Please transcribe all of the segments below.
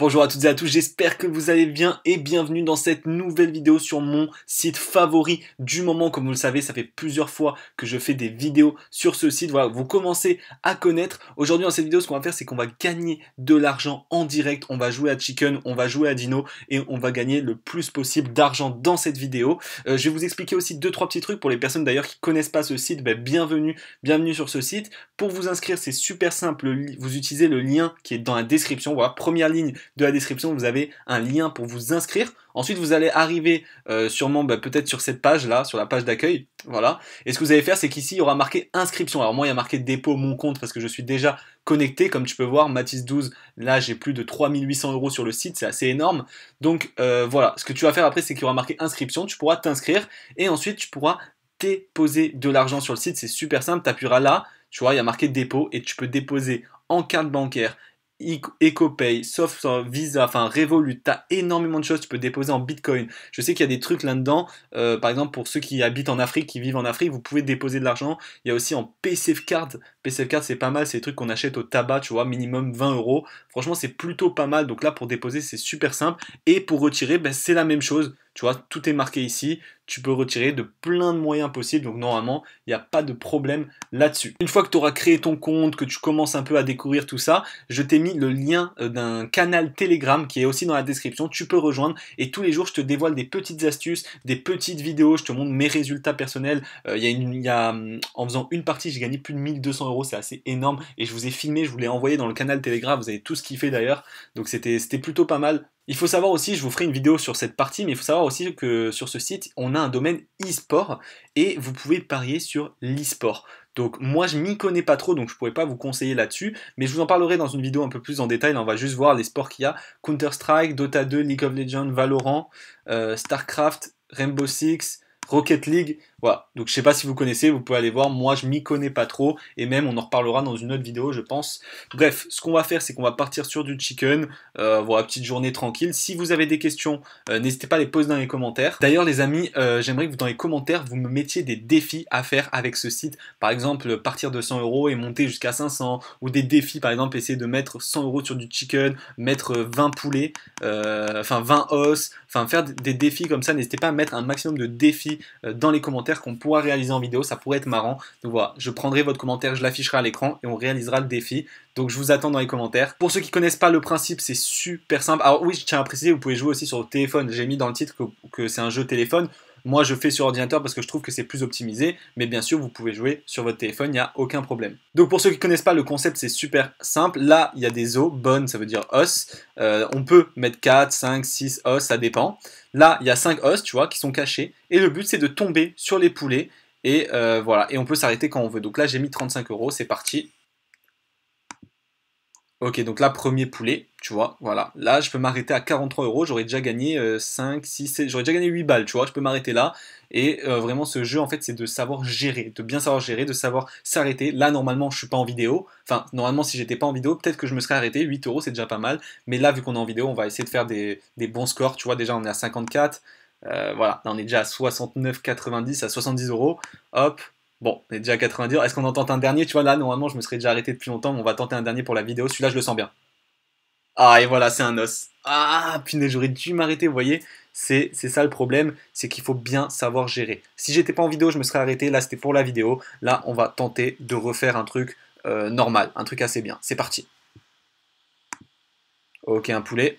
Bonjour à toutes et à tous, j'espère que vous allez bien et bienvenue dans cette nouvelle vidéo sur mon site favori du moment. Comme vous le savez, ça fait plusieurs fois que je fais des vidéos sur ce site. Voilà, vous commencez à connaître. Aujourd'hui, dans cette vidéo, ce qu'on va faire, c'est qu'on va gagner de l'argent en direct. On va jouer à Chicken, on va jouer à Dino et on va gagner le plus possible d'argent dans cette vidéo. Euh, je vais vous expliquer aussi deux, trois petits trucs pour les personnes d'ailleurs qui connaissent pas ce site. Ben, bienvenue, bienvenue sur ce site. Pour vous inscrire, c'est super simple. Vous utilisez le lien qui est dans la description. Voilà, première ligne de la description, vous avez un lien pour vous inscrire. Ensuite, vous allez arriver euh, sûrement bah, peut-être sur cette page-là, sur la page d'accueil. Voilà. Et ce que vous allez faire, c'est qu'ici, il y aura marqué inscription. Alors moi, il y a marqué dépôt, mon compte, parce que je suis déjà connecté. Comme tu peux voir, Matisse 12, là, j'ai plus de 3800 euros sur le site. C'est assez énorme. Donc euh, voilà, ce que tu vas faire après, c'est qu'il y aura marqué inscription. Tu pourras t'inscrire. Et ensuite, tu pourras déposer de l'argent sur le site. C'est super simple. Tu appuieras là. Tu vois, il y a marqué dépôt et tu peux déposer en carte bancaire, EcoPay, Soft Visa, enfin Revolut, as énormément de choses, tu peux déposer en Bitcoin. Je sais qu'il y a des trucs là-dedans, euh, par exemple pour ceux qui habitent en Afrique, qui vivent en Afrique, vous pouvez déposer de l'argent. Il y a aussi en PCF Card, PCF Card c'est pas mal, c'est des trucs qu'on achète au tabac, tu vois, minimum 20 euros. Franchement c'est plutôt pas mal, donc là pour déposer c'est super simple. Et pour retirer, ben, c'est la même chose tu vois, tout est marqué ici. Tu peux retirer de plein de moyens possibles. Donc normalement, il n'y a pas de problème là-dessus. Une fois que tu auras créé ton compte, que tu commences un peu à découvrir tout ça, je t'ai mis le lien euh, d'un canal Telegram qui est aussi dans la description. Tu peux rejoindre et tous les jours, je te dévoile des petites astuces, des petites vidéos. Je te montre mes résultats personnels. Euh, il y hum, en faisant une partie, j'ai gagné plus de 1200 euros. C'est assez énorme. Et je vous ai filmé, je vous l'ai envoyé dans le canal Telegram. Vous avez tous kiffé d'ailleurs. Donc c'était plutôt pas mal il faut savoir aussi, je vous ferai une vidéo sur cette partie, mais il faut savoir aussi que sur ce site, on a un domaine e-sport et vous pouvez parier sur l'e-sport. Donc moi je m'y connais pas trop donc je pourrais pas vous conseiller là-dessus, mais je vous en parlerai dans une vidéo un peu plus en détail. on va juste voir les sports qu'il y a Counter-Strike, Dota 2, League of Legends, Valorant, euh, StarCraft, Rainbow Six, Rocket League. Voilà, donc je sais pas si vous connaissez, vous pouvez aller voir, moi je m'y connais pas trop, et même on en reparlera dans une autre vidéo je pense. Bref, ce qu'on va faire c'est qu'on va partir sur du chicken, euh, voilà, petite journée tranquille. Si vous avez des questions, euh, n'hésitez pas à les poser dans les commentaires. D'ailleurs les amis, euh, j'aimerais que vous, dans les commentaires, vous me mettiez des défis à faire avec ce site. Par exemple, partir de 100 euros et monter jusqu'à 500, ou des défis par exemple, essayer de mettre 100 euros sur du chicken, mettre 20 poulets, euh, enfin 20 os, enfin faire des défis comme ça, n'hésitez pas à mettre un maximum de défis dans les commentaires qu'on pourra réaliser en vidéo, ça pourrait être marrant. Donc voilà, je prendrai votre commentaire, je l'afficherai à l'écran et on réalisera le défi. Donc je vous attends dans les commentaires. Pour ceux qui connaissent pas le principe, c'est super simple. Alors oui, je tiens à préciser, vous pouvez jouer aussi sur le téléphone. J'ai mis dans le titre que c'est un jeu téléphone. Moi, je fais sur ordinateur parce que je trouve que c'est plus optimisé, mais bien sûr, vous pouvez jouer sur votre téléphone, il n'y a aucun problème. Donc pour ceux qui ne connaissent pas le concept, c'est super simple. Là, il y a des os, bonnes, ça veut dire os. Euh, on peut mettre 4, 5, 6 os, ça dépend. Là, il y a 5 os, tu vois, qui sont cachés. Et le but, c'est de tomber sur les poulets. Et euh, voilà, et on peut s'arrêter quand on veut. Donc là, j'ai mis 35 euros, c'est parti, Ok, donc là, premier poulet, tu vois, voilà. Là, je peux m'arrêter à 43 euros, j'aurais déjà gagné 5, euh, 6, j'aurais déjà gagné 8 balles, tu vois, je peux m'arrêter là. Et euh, vraiment, ce jeu, en fait, c'est de savoir gérer, de bien savoir gérer, de savoir s'arrêter. Là, normalement, je suis pas en vidéo. Enfin, normalement, si j'étais pas en vidéo, peut-être que je me serais arrêté. 8 euros, c'est déjà pas mal. Mais là, vu qu'on est en vidéo, on va essayer de faire des, bons scores, tu vois, déjà, on est à 54. Euh, voilà, là, on est déjà à 69,90, à 70 euros. Hop, Bon, on est déjà à 90. Est-ce qu'on en tente un dernier Tu vois, là, normalement, je me serais déjà arrêté depuis longtemps, mais on va tenter un dernier pour la vidéo. Celui-là, je le sens bien. Ah, et voilà, c'est un os. Ah, punaise, j'aurais dû m'arrêter, vous voyez c'est, ça le problème, c'est qu'il faut bien savoir gérer. Si j'étais pas en vidéo, je me serais arrêté. Là, c'était pour la vidéo. Là, on va tenter de refaire un truc euh, normal, un truc assez bien. C'est parti. Ok, un poulet,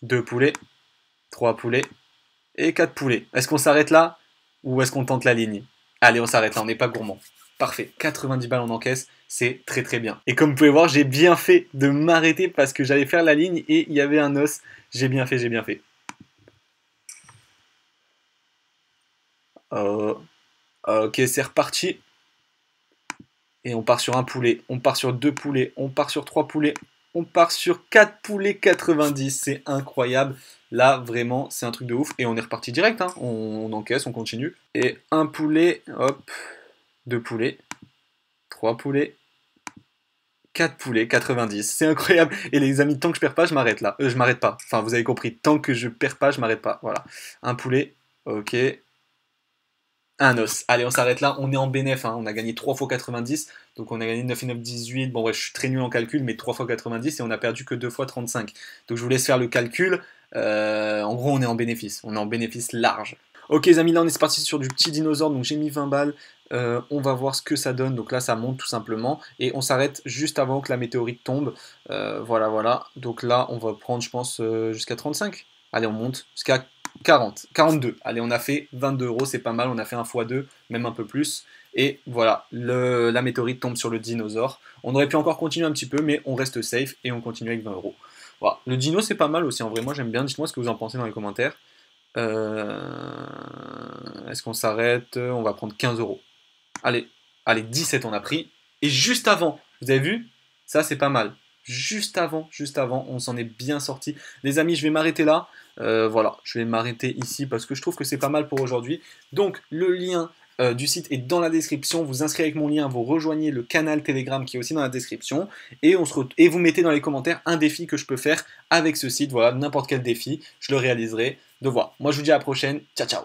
deux poulets, trois poulets et quatre poulets. Est-ce qu'on s'arrête là ou est-ce qu'on tente la ligne Allez, on s'arrête on n'est pas gourmand. Parfait, 90 balles en encaisse, c'est très très bien. Et comme vous pouvez voir, j'ai bien fait de m'arrêter parce que j'allais faire la ligne et il y avait un os. J'ai bien fait, j'ai bien fait. Euh, ok, c'est reparti. Et on part sur un poulet, on part sur deux poulets, on part sur trois poulets, on part sur quatre poulets 90. C'est incroyable. Là, vraiment, c'est un truc de ouf. Et on est reparti direct. Hein. On, encaisse, on continue. Et un poulet, hop, deux poulets, trois poulets. quatre poulets, 90, c'est incroyable. Et les amis, tant que je perds pas, je m'arrête là. Euh, je m'arrête pas. Enfin, vous avez compris, tant que je perds pas, je m'arrête pas. Voilà. Un poulet, ok, un os. Allez, on s'arrête là. On est en bénéf. Hein. On a gagné 3 fois 90. Donc on a gagné 9 18. Bon, ouais, je suis très nul en calcul, mais 3 fois 90 et on a perdu que 2 fois 35. Donc je vous laisse faire le calcul. Euh, en gros, on est en bénéfice. On est en bénéfice large. Ok les amis, là on est parti sur du petit dinosaure, donc j'ai mis 20 balles. Euh, on va voir ce que ça donne. Donc là ça monte tout simplement. Et on s'arrête juste avant que la météorite tombe. Euh, voilà, voilà. Donc là on va prendre je pense jusqu'à 35. Allez, on monte jusqu'à 40, 42. Allez, on a fait 22 euros, c'est pas mal. On a fait un x 2, même un peu plus. Et voilà, la météorite tombe sur le dinosaure. On aurait pu encore continuer un petit peu, mais on reste safe et on continue avec 20 euros. Le dino, c'est pas mal aussi. En vrai, moi, j'aime bien. Dites-moi ce que vous en pensez dans les commentaires. Euh, est-ce qu'on s'arrête On va prendre 15 euros. Allez, allez, 17 on a pris. Et juste avant, vous avez vu Ça, c'est pas mal. Juste avant, juste avant, on s'en est bien sorti. Les amis, je vais m'arrêter là. Euh, voilà, je vais m'arrêter ici parce que je trouve que c'est pas mal pour aujourd'hui. Donc, le lien euh, du site est dans la description. Vous inscrivez avec mon lien, vous rejoignez le canal Telegram qui est aussi dans la description. Et, on se et vous mettez dans les commentaires un défi que je peux faire avec ce site. Voilà, n'importe quel défi, je le réaliserai de voir. Moi, je vous dis à la prochaine. Ciao, ciao